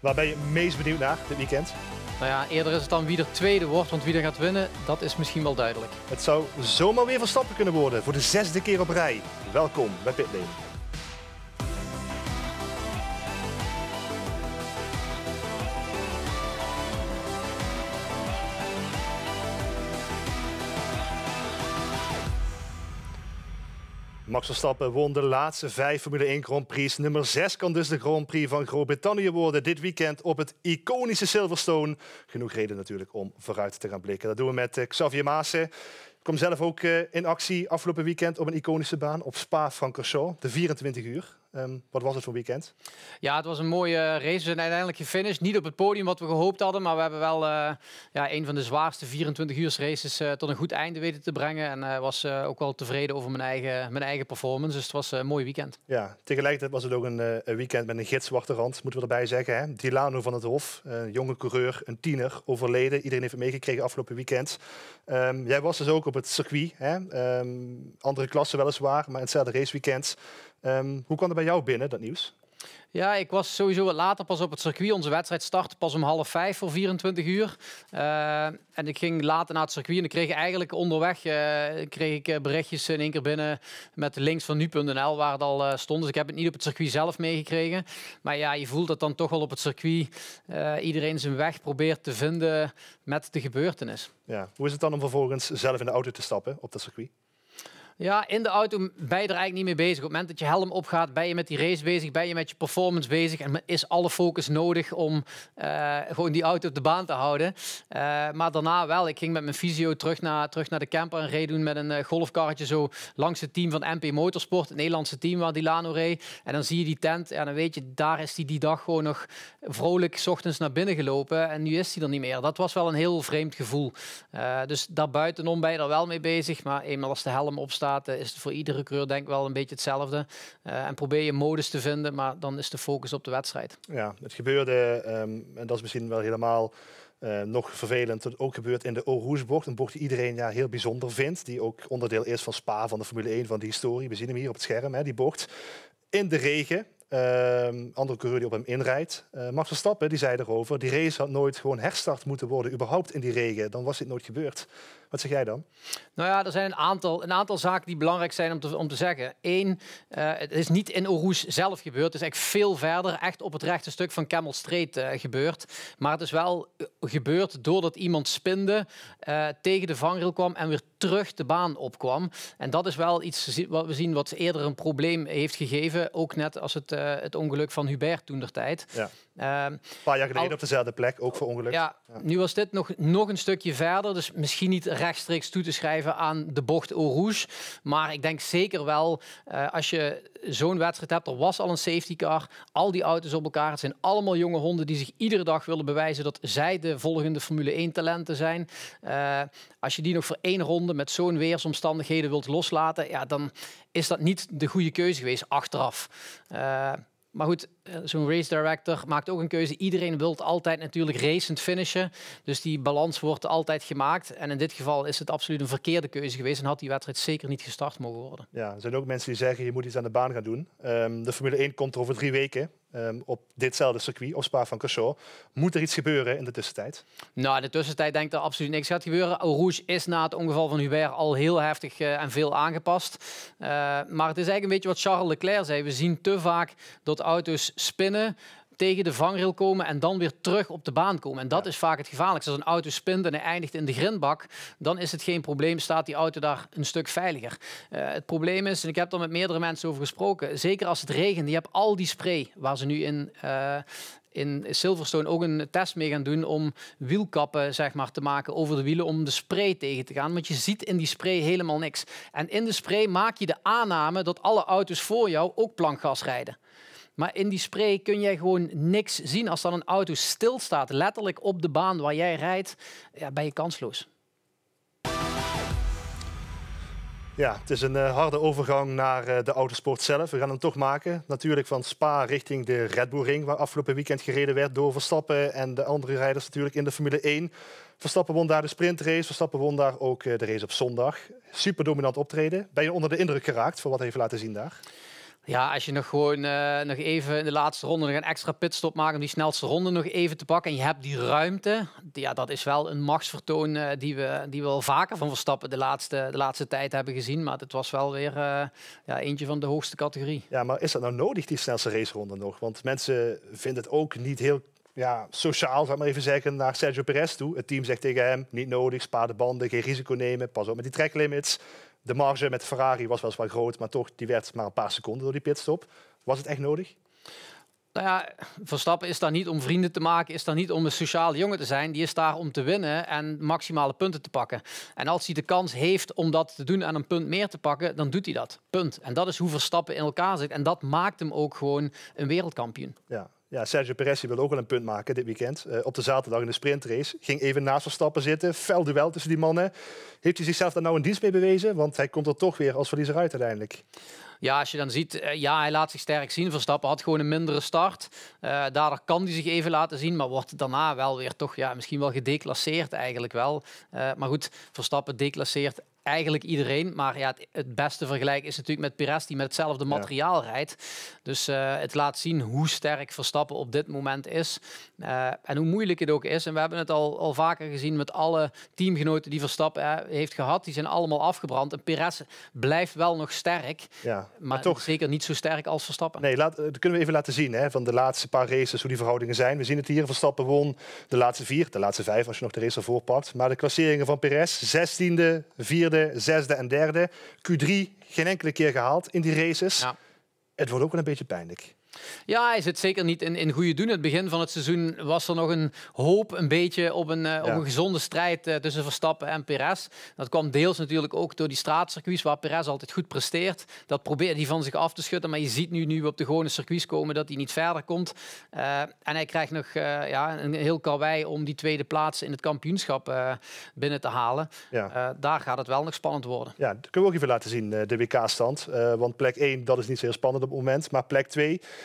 Waar ben je meest benieuwd naar dit weekend? Nou ja, eerder is het dan wie er tweede wordt, want wie er gaat winnen, dat is misschien wel duidelijk. Het zou zomaar weer stappen kunnen worden voor de zesde keer op rij. Welkom bij Pitlane. Max Verstappen won de laatste vijf Formule 1 Grand Prix. Nummer 6 kan dus de Grand Prix van Groot-Brittannië worden dit weekend op het iconische Silverstone. Genoeg reden natuurlijk om vooruit te gaan blikken. Dat doen we met eh, Xavier Maassen. Kom zelf ook eh, in actie afgelopen weekend op een iconische baan op Spa-Francorchamps, de 24 uur. Ehm, wat was het voor weekend? Ja, het was een mooie race. We zijn uiteindelijk gefinished. Niet op het podium wat we gehoopt hadden, maar we hebben wel eh, ja, een van de zwaarste 24 uur races eh, tot een goed einde weten te brengen. En uh, was ook wel tevreden over mijn eigen, mijn eigen performance. Dus het was een mooi weekend. Ja, tegelijkertijd was het ook een weekend met een gitzwarte rand, moeten we erbij zeggen. Hè? Dilano van het Hof, een jonge coureur, een tiener, overleden. Iedereen heeft het meegekregen afgelopen weekend. Ehm, jij was dus ook op het circuit. Hè? Ehm, andere klassen weliswaar, maar hetzelfde raceweekend. Ehm, hoe kwam er bij jou binnen, dat nieuws? Ja, ik was sowieso wat later pas op het circuit. Onze wedstrijd startte pas om half vijf voor 24 uur. Eh, en ik ging later naar het circuit en ik kreeg eigenlijk onderweg eh, kreeg ik eh, berichtjes in één keer binnen met links van nu.nl waar het al stond. Dus ik heb het niet op het circuit zelf meegekregen. Maar ja, je voelt dat dan toch wel op het circuit iedereen zijn weg probeert te vinden met de gebeurtenis. Ja. Hoe is het dan om vervolgens zelf in de auto te stappen op dat circuit? Ja, in de auto ben je er eigenlijk niet mee bezig. Op het moment dat je helm opgaat, ben je met die race bezig, ben je met je performance bezig en is alle focus nodig om eh, gewoon die auto op de baan te houden. Eh, maar daarna wel, ik ging met mijn fysio terug naar, terug naar de camper en reed doen met een eh, golfkarretje zo langs het team van MP Motorsport, het Nederlandse team waar Dilano reed. En dan zie je die tent en dan weet je, daar is hij die dag gewoon nog vrolijk s ochtends naar binnen gelopen en nu is hij er niet meer. Dat was wel een heel vreemd gevoel. dus daar buitenom ben je er wel mee bezig, maar eenmaal als de helm opstaat, is het voor iedere coureur denk ik wel een beetje hetzelfde. Eh, en probeer je modus te vinden, maar dan is de focus op de wedstrijd. Ja, het gebeurde, ehm, en dat is misschien wel helemaal... Eh, nog vervelend, dat ook gebeurt in de Oorhoesbocht. Een bocht die iedereen ja, heel bijzonder vindt. Die ook onderdeel is van Spa, van de Formule 1, van de historie. We zien hem hier op het scherm, hè, die bocht. In de regen, Ehm, andere coureur die op hem inrijdt. Uh, Max Verstappen die zei erover, die race had nooit gewoon herstart moeten worden, überhaupt in die regen. Dan was dit nooit gebeurd. Wat zeg jij dan? Nou ja, er zijn een aantal, een aantal zaken die belangrijk zijn om te, om te zeggen. Eén, eh, het is niet in Oroes zelf gebeurd. Het is echt veel verder, echt op het rechte stuk van Camel Street eh, gebeurd. Maar het is wel gebeurd doordat iemand spinde, tegen de vangrail kwam en weer terug de baan opkwam. En dat is wel iets wat we zien wat eerder een probleem heeft gegeven. Ook net als het, eh, het ongeluk van Hubert toen der tijd. Ja. Uh, een paar jaar geleden op dezelfde plek, ook voor ongeluk. Ja, Nu was dit nog, nog een stukje verder. Dus misschien niet rechtstreeks toe te schrijven aan de bocht Eau Rouge. Maar ik denk zeker wel, eh, als je zo'n wedstrijd hebt, er was al een safety car. Al die auto's op elkaar. Het zijn allemaal jonge honden die zich iedere dag willen bewijzen dat zij de volgende Formule 1 talenten zijn. Eh, als je die nog voor één ronde met zo'n weersomstandigheden wilt loslaten, ja, dan is dat niet de goede keuze geweest achteraf. Eh, maar goed, eh, zo'n race director maakt ook een keuze. Iedereen wil altijd natuurlijk racend finishen. Dus die balans wordt altijd gemaakt. En in dit geval is het absoluut een verkeerde keuze geweest. En had die wedstrijd zeker niet gestart mogen worden. Ja, er zijn ook mensen die zeggen je moet iets aan de baan gaan doen. Ehm, de Formule 1 komt er over drie weken. Ehm, op ditzelfde circuit, op Spa van Cachot. Moet er iets gebeuren in de tussentijd? Nou, in de tussentijd denk ik dat absoluut niks gaat gebeuren. Rouge is na het ongeval van Hubert al heel heftig eh, en veel aangepast. Eh, maar het is eigenlijk een beetje wat Charles Leclerc zei. We zien te vaak dat auto's spinnen, tegen de vangrail komen en dan weer terug op de baan komen. En dat is vaak het gevaarlijkste. Als een auto spint en hij eindigt in de grindbak, dan is het geen probleem. Staat die auto daar een stuk veiliger. Eh, het probleem is, en ik heb er met meerdere mensen over gesproken, zeker als het regent, je hebt al die spray waar ze nu in, eh, in Silverstone ook een test mee gaan doen om wielkappen zeg maar, te maken over de wielen om de spray tegen te gaan. Want je ziet in die spray helemaal niks. En in de spray maak je de aanname dat alle auto's voor jou ook plankgas rijden. Maar in die spray kun jij gewoon niks zien. Als dan een auto stilstaat, letterlijk op de baan waar jij rijdt, ja, ben je kansloos. Ja, het is een eh, harde overgang naar eh, de autosport zelf. We gaan hem toch maken. Natuurlijk van Spa richting de Red Bull Ring, waar afgelopen weekend gereden werd door Verstappen en de andere rijders natuurlijk in de Formule 1. Verstappen won daar de sprintrace, Verstappen won daar ook eh, de race op zondag. Super dominant optreden. Ben je onder de indruk geraakt voor wat hij heeft laten zien daar? Ja, als je nog gewoon eh, nog even in de laatste ronde nog een extra pitstop maakt om die snelste ronde nog even te pakken. En je hebt die ruimte. Ja, dat is wel een machtsvertoon eh, die, we, die we al vaker van Verstappen de laatste, de laatste tijd hebben gezien. Maar het was wel weer eh, ja, eentje van de hoogste categorie. Ja, maar is dat nou nodig, die snelste raceronde nog? Want mensen vinden het ook niet heel ja, sociaal, ik maar even zeggen, naar Sergio Perez toe. Het team zegt tegen hem, niet nodig, spaar de banden, geen risico nemen, pas op met die tracklimits. De marge met Ferrari was weliswaar groot, maar toch, die werd maar een paar seconden door die pitstop. Was het echt nodig? Nou ja, Verstappen is daar niet om vrienden te maken, is daar niet om een sociale jongen te zijn. Die is daar om te winnen en maximale punten te pakken. En als hij de kans heeft om dat te doen en een punt meer te pakken, dan doet hij dat. Punt. En dat is hoe Verstappen in elkaar zit. En dat maakt hem ook gewoon een wereldkampioen. Ja, ja, Sergio Perez wil ook wel een punt maken dit weekend. Eh, op de zaterdag in de sprintrace. Ging even naast Verstappen zitten. Fel duel tussen die mannen. Heeft hij zichzelf daar nou een dienst mee bewezen? Want hij komt er toch weer als verliezer uit uiteindelijk. Ja, als je dan ziet, eh, ja, hij laat zich sterk zien. Verstappen had gewoon een mindere start. Uh, daardoor kan hij zich even laten zien, maar wordt daarna wel weer toch ja, misschien wel gedeclasseerd eigenlijk wel. maar goed, Verstappen declasseert eigenlijk iedereen. Maar ja, het, beste vergelijk is natuurlijk met Perez die met hetzelfde materiaal rijdt. Dus eh, het laat zien hoe sterk Verstappen op dit moment is. Eh, en hoe moeilijk het ook is. En we hebben het al, al vaker gezien met alle teamgenoten die Verstappen eh, heeft gehad. Die zijn allemaal afgebrand. En Perez blijft wel nog sterk. Ja, maar, toch zeker niet zo sterk als Verstappen. Nee, dat kunnen we even laten zien hè, van de laatste paar races hoe die verhoudingen zijn. We zien het hier. Verstappen won de laatste vier, de laatste vijf als je nog de race ervoor pakt. Maar de klasseringen van Perez, 16e, 4 zesde en derde. Q3 geen enkele keer gehaald in die races. Ja. Het wordt ook wel een beetje pijnlijk. Ja, hij zit zeker niet in, in goede doen. Het begin van het seizoen was er nog een hoop een beetje op een, eh, op een gezonde strijd eh, tussen Verstappen en Perez. Dat kwam deels natuurlijk ook door die straatcircuits waar Perez altijd goed presteert. Dat probeert hij van zich af te schudden, maar je ziet nu, nu we op de gewone circuits komen dat hij niet verder komt. Eh, en hij krijgt nog ja, een heel karwei om die tweede plaats in het kampioenschap binnen te halen. daar gaat het wel nog spannend worden. Ja, dat kunnen we ook even laten zien, de WK-stand. want plek 1, dat is niet zo heel spannend op het moment. Maar plek 2...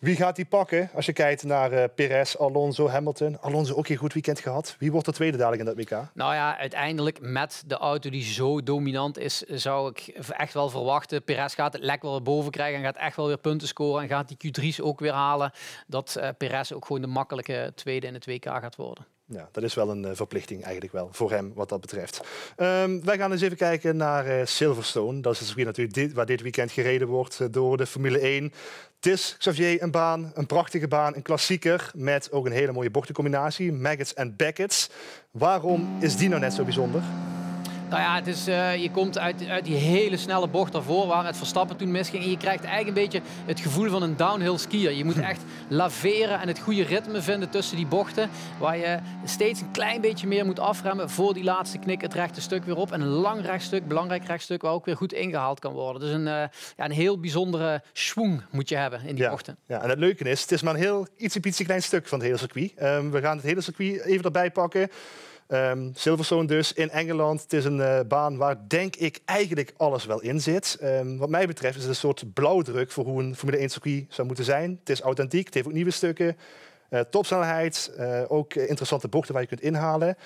Wie gaat die pakken? Als je kijkt naar eh, Perez, Alonso, Hamilton. Alonso ook een goed weekend gehad. Wie wordt de tweede dadelijk in dat WK? Nou ja, uiteindelijk met de auto die zo dominant is, zou ik echt wel verwachten. Perez gaat het lek wel boven krijgen en gaat echt wel weer punten scoren. En gaat die Q3's ook weer halen. Dat eh, Perez ook gewoon de makkelijke tweede in het WK gaat worden. Ja, dat is wel een eh, verplichting eigenlijk wel voor hem wat dat betreft. Ehm, wij gaan eens even kijken naar Silverstone. Dat is dus natuurlijk dit, waar dit weekend gereden wordt door de Formule 1. Het is Xavier een een baan, een prachtige baan, een klassieker met ook een hele mooie bochtencombinatie, Maggots en Beckets. Waarom is die nou net zo bijzonder? Nou ja, het is, eh, je komt uit, uit die hele snelle bocht daarvoor waar het Verstappen toen misging. En je krijgt eigenlijk een beetje het gevoel van een downhill skier. Je moet hm. echt laveren en het goede ritme vinden tussen die bochten. Waar je steeds een klein beetje meer moet afremmen voor die laatste knik het rechte stuk weer op. En een lang rechtstuk, belangrijk rechtstuk, waar ook weer goed ingehaald kan worden. Dus een, eh, ja, een heel bijzondere schwung moet je hebben in die bochten. Ja, en het leuke is, het is maar een heel ietsje, klein stuk van het hele circuit. Ehm, we gaan het hele circuit even erbij pakken. Um, Silverstone dus in Engeland. Het is een eh, baan waar denk ik eigenlijk alles wel in zit. Ehm, wat mij betreft is het een soort blauwdruk voor hoe een Formule 1 circuit zou moeten zijn. Het is authentiek, het heeft ook nieuwe stukken. Uh, topsnelheid, eh, ook interessante bochten waar je kunt inhalen.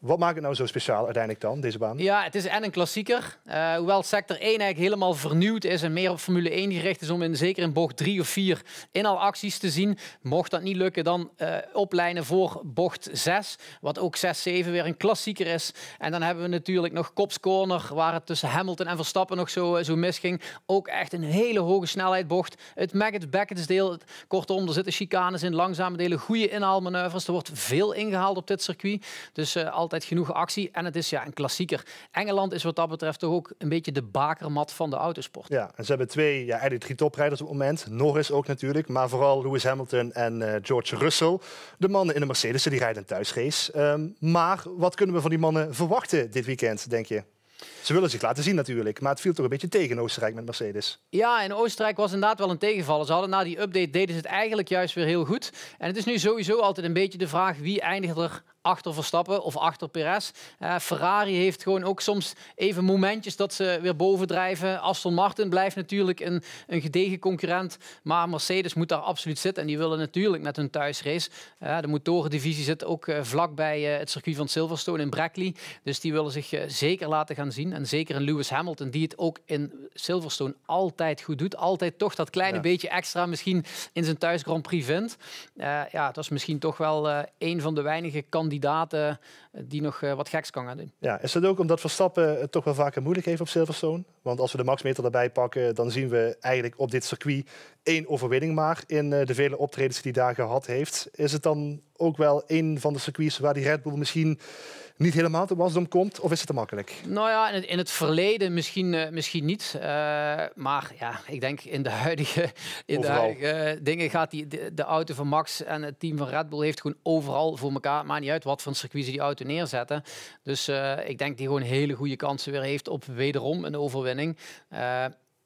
Wat maakt het nou zo speciaal uiteindelijk dan, deze baan? Ja, het is en een klassieker. Eh, hoewel sector 1 eigenlijk helemaal vernieuwd is en meer op Formule 1 gericht is om in, zeker in bocht 3 of 4 inhaalacties te zien. Mocht dat niet lukken, dan uh, oplijnen voor bocht 6, wat ook 6-7 weer een klassieker is. En dan hebben we natuurlijk nog Kops Corner, waar het tussen Hamilton en Verstappen nog zo, eh, zo misging. Ook echt een hele hoge snelheid bocht. Het Maggot Beckett's deel, kortom, er zitten chicanes in, langzame delen, goede inhaalmanoeuvres. Er wordt veel ingehaald op dit circuit. Dus uh, altijd genoeg actie. En het is ja, een klassieker. Engeland is wat dat betreft toch ook een beetje de bakermat van de autosport. Ja, en ze hebben twee, ja, eigenlijk drie toprijders op het moment. Norris ook natuurlijk, maar vooral Lewis Hamilton en eh, George Russell. De mannen in de Mercedes, die rijden een thuisrace. Ehm, maar wat kunnen we van die mannen verwachten dit weekend, denk je? Ze willen zich laten zien natuurlijk, maar het viel toch een beetje tegen Oostenrijk met Mercedes. Ja, in Oostenrijk was inderdaad wel een tegenvaller. Ze hadden na die update deden ze het eigenlijk juist weer heel goed. En het is nu sowieso altijd een beetje de vraag wie eindigt er achter Verstappen of achter Perez. Uh, Ferrari heeft gewoon ook soms even momentjes dat ze weer bovendrijven. Aston Martin blijft natuurlijk een, een gedegen concurrent. Maar Mercedes moet daar absoluut zitten. En die willen natuurlijk met hun thuisrace. Uh, de motorendivisie zit ook vlak eh, vlakbij het circuit van Silverstone in Brackley. Dus die willen zich zeker laten gaan zien. En zeker een Lewis Hamilton, die het ook in Silverstone altijd goed doet. Altijd toch dat kleine beetje extra misschien in zijn thuis Grand Prix vindt. ja, het was misschien toch wel een van de weinige kandidaten kandidaten eh, die nog eh, wat geks kan gaan doen. Ja, is het ook omdat Verstappen het toch wel vaker moeilijk heeft op Silverstone? Want als we de maxmeter erbij pakken, dan zien we eigenlijk op dit circuit één overwinning maar in eh, de vele optredens die hij daar gehad heeft. Is het dan ook wel één van de circuits waar die Red Bull misschien niet helemaal te wasdom komt? Of is het te makkelijk? Nou ja, in het, in het verleden misschien, eh, misschien niet. Eh, maar ja, ik denk in de huidige, in eh, dingen gaat die, de, auto van Max en het team van Red Bull heeft gewoon overal voor elkaar. maakt niet uit wat voor een circuit ze die auto neerzetten. Dus ik denk die gewoon hele goede kansen weer heeft op wederom een overwinning.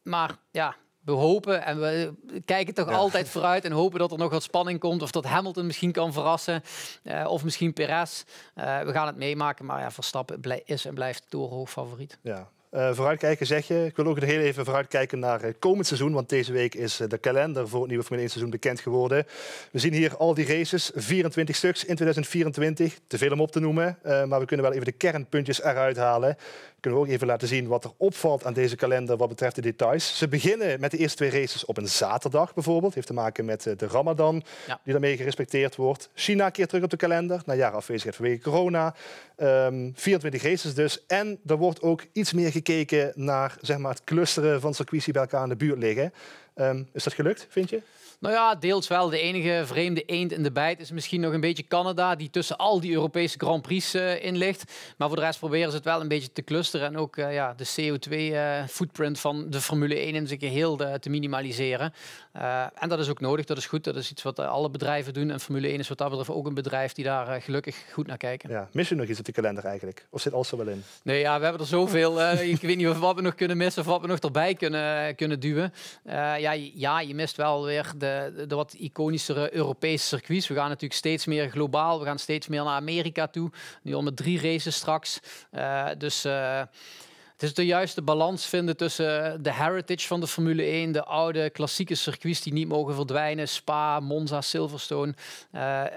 maar ja, we hopen en we kijken toch altijd vooruit en hopen dat er nog wat spanning komt. Of dat Hamilton misschien kan verrassen. Eh, of misschien Perez. Eh, we gaan het meemaken. Maar ja, Verstappen is en blijft doorhoog favoriet. Ja, eh, vooruitkijken zeg je. Ik wil ook nog heel even vooruitkijken naar het eh, komend seizoen. Want deze week is eh, de kalender voor het nieuwe Formule 1 seizoen bekend geworden. We zien hier al die races, 24 stuks in 2024. Te veel om op te noemen. maar we kunnen wel even de kernpuntjes eruit halen. Kunnen we ook even laten zien wat er opvalt aan deze kalender wat betreft de details. Ze beginnen met de eerste twee races op een zaterdag bijvoorbeeld. Heeft te maken met de Ramadan, die daarmee gerespecteerd wordt. China keert terug op de kalender, na jaren afwezigheid vanwege corona. 24 ehm, races dus. En er wordt ook iets meer gekeken gekeken naar zeg maar, het clusteren van circuits die bij elkaar in de buurt liggen. Ehm, is dat gelukt, vind je? Nou ja, deels wel. De enige vreemde eend in de bijt is misschien nog een beetje Canada, die tussen al die Europese Grand Prix uh, eh, in ligt. Maar voor de rest proberen ze het wel een beetje te clusteren en ook eh, ja, de CO2-footprint eh, van de Formule 1 in zijn geheel te minimaliseren. en dat is ook nodig, dat is goed. Dat is iets wat alle bedrijven doen. En Formule 1 is wat dat betreft ook een bedrijf die daar gelukkig goed naar kijkt. Ja, missen we nog iets op de kalender eigenlijk? Of zit alles er wel in? Nee, ja, we hebben er zoveel. ik weet niet wat we nog kunnen missen of wat we nog erbij kunnen, kunnen duwen. ja, ja, je mist wel weer de eh, de wat iconischere Europese circuits. We gaan natuurlijk steeds meer globaal, we gaan steeds meer naar Amerika toe. Nu al met drie races straks. Eh, dus eh, het is de juiste balans vinden tussen de heritage van de Formule 1, de oude klassieke circuits die niet mogen verdwijnen, Spa, Monza, Silverstone.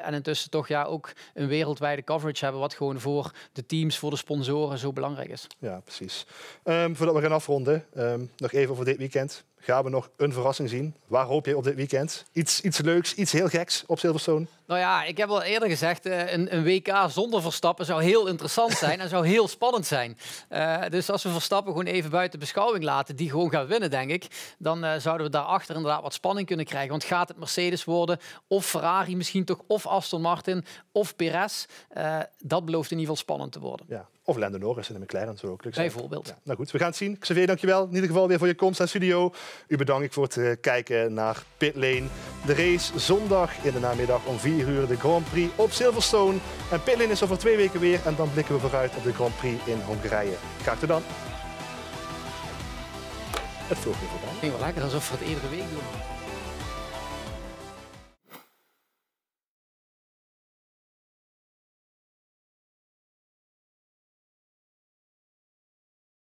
en intussen toch ja, ook een wereldwijde coverage hebben, wat gewoon voor de teams, voor de sponsoren zo belangrijk is. Ja, precies. Ehm, voordat we gaan afronden, ehm, nog even over dit weekend gaan we nog een verrassing zien? Waar hoop je op dit weekend? Iets, iets leuks, iets heel geks op Silverstone? Nou ja, ik heb al eerder gezegd, eh, een, een WK zonder Verstappen zou heel interessant zijn en zou heel spannend zijn. Eh, dus als we Verstappen gewoon even buiten beschouwing laten, die gewoon gaan winnen, denk ik, dan eh, zouden we daarachter inderdaad wat spanning kunnen krijgen. Want gaat het Mercedes worden, of Ferrari misschien toch, of Aston Martin, of Perez? dat belooft in ieder geval spannend te worden. Ja, of Lando is in de McLaren zou ook leuk Bijvoorbeeld. nou goed, we gaan het zien. Xavier, dankjewel. In ieder geval weer voor je komst aan studio. U bedankt voor het eh, kijken naar Pitlane. De race zondag in de namiddag om 4 uur. De Grand Prix op Silverstone. En Pitlane is over twee weken weer. En dan blikken we vooruit op de Grand Prix in Hongarije. Graag tot dan. Het vloog weer voorbij. Vind wel lekker alsof we het eerdere week doen.